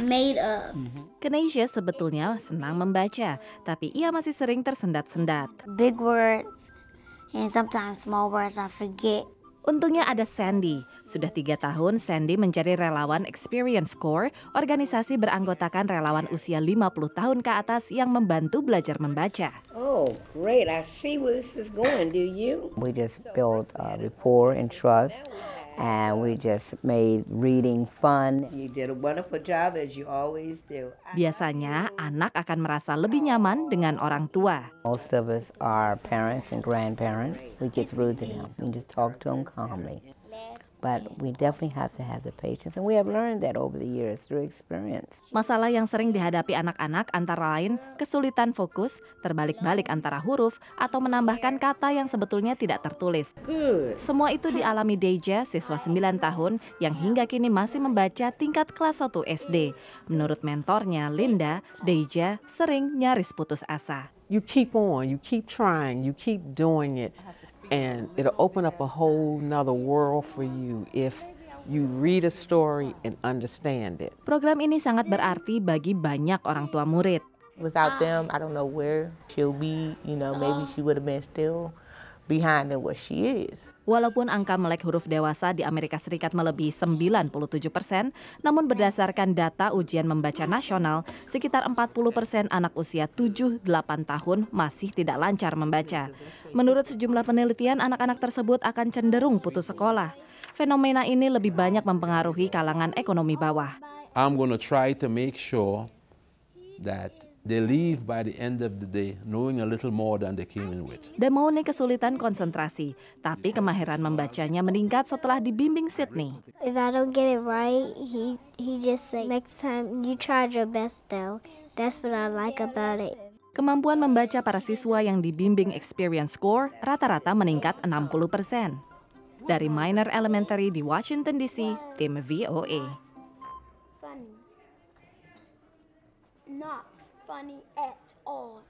made up. Mm-hmm. Kenesia sebetulnya senang membaca, tapi ia masih sering tersendat-sendat. Big words and sometimes small words I forget. Untungnya ada Sandy. Sudah tiga tahun Sandy menjadi relawan Experience Corps, organisasi beranggotakan relawan usia 50 tahun ke atas yang membantu belajar membaca. Oh, great. I see where this is going, do you? We just build uh, rapport and trust and we just made reading fun. You did a wonderful job as you always do. Biasanya anak akan merasa lebih nyaman dengan orang tua. Most of us are parents and grandparents. We get through to them. We just talk to them calmly. Masalah yang sering dihadapi anak-anak antara lain kesulitan fokus, terbalik-balik antara huruf atau menambahkan kata yang sebetulnya tidak tertulis. Good. Semua itu dialami Deja, siswa 9 tahun yang hingga kini masih membaca tingkat kelas 1 SD. Menurut mentornya Linda, Deja sering nyaris putus asa. You keep on, you keep trying, you keep doing it and it'll open up a whole nother world for you if you read a story and understand it. Program ini sangat berarti bagi banyak orang tua murid. Without them, I don't know where she'll be. You know, maybe she would have been still behind than what she is. Walaupun angka melek huruf dewasa di Amerika Serikat melebihi 97 persen, namun berdasarkan data ujian membaca nasional, sekitar 40 persen anak usia 7-8 tahun masih tidak lancar membaca. Menurut sejumlah penelitian, anak-anak tersebut akan cenderung putus sekolah. Fenomena ini lebih banyak mempengaruhi kalangan ekonomi bawah. I'm gonna try to make sure that They leave by the end of the day knowing a little more than they came in with. Demone kesulitan konsentrasi, tapi kemahiran membacanya meningkat setelah dibimbing Sydney. If I don't get it right, he he just say next time you try your best though. That's what I like about it. Kemampuan membaca para siswa yang dibimbing Experience Score rata-rata meningkat 60 persen. Dari Minor Elementary di Washington DC, tim VOA. not funny at all.